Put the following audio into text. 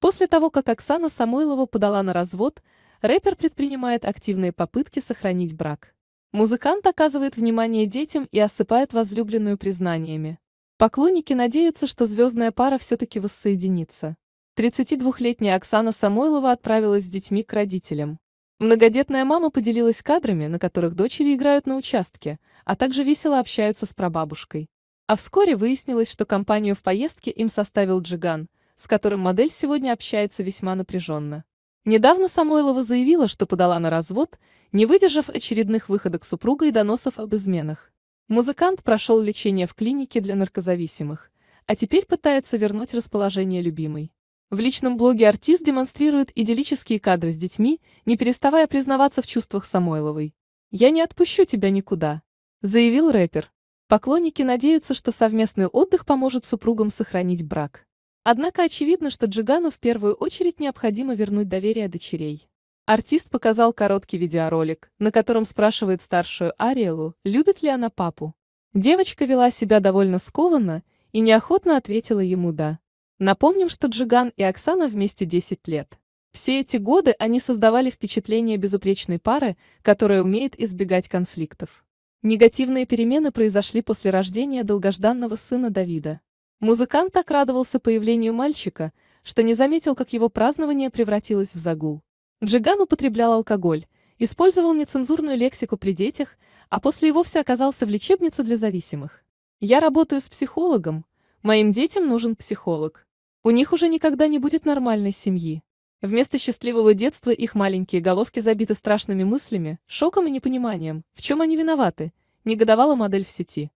После того, как Оксана Самойлова подала на развод, рэпер предпринимает активные попытки сохранить брак. Музыкант оказывает внимание детям и осыпает возлюбленную признаниями. Поклонники надеются, что звездная пара все-таки воссоединится. 32-летняя Оксана Самойлова отправилась с детьми к родителям. Многодетная мама поделилась кадрами, на которых дочери играют на участке, а также весело общаются с прабабушкой. А вскоре выяснилось, что компанию в поездке им составил Джиган – с которым модель сегодня общается весьма напряженно. Недавно Самойлова заявила, что подала на развод, не выдержав очередных выходок супруга и доносов об изменах. Музыкант прошел лечение в клинике для наркозависимых, а теперь пытается вернуть расположение любимой. В личном блоге артист демонстрирует идиллические кадры с детьми, не переставая признаваться в чувствах Самойловой. «Я не отпущу тебя никуда», — заявил рэпер. Поклонники надеются, что совместный отдых поможет супругам сохранить брак. Однако очевидно, что Джигану в первую очередь необходимо вернуть доверие дочерей. Артист показал короткий видеоролик, на котором спрашивает старшую Ариэлу, любит ли она папу. Девочка вела себя довольно скованно и неохотно ответила ему «да». Напомним, что Джиган и Оксана вместе 10 лет. Все эти годы они создавали впечатление безупречной пары, которая умеет избегать конфликтов. Негативные перемены произошли после рождения долгожданного сына Давида. Музыкант так радовался появлению мальчика, что не заметил, как его празднование превратилось в загул. Джиган употреблял алкоголь, использовал нецензурную лексику при детях, а после и вовсе оказался в лечебнице для зависимых. «Я работаю с психологом, моим детям нужен психолог. У них уже никогда не будет нормальной семьи. Вместо счастливого детства их маленькие головки забиты страшными мыслями, шоком и непониманием, в чем они виноваты», негодовала модель в сети.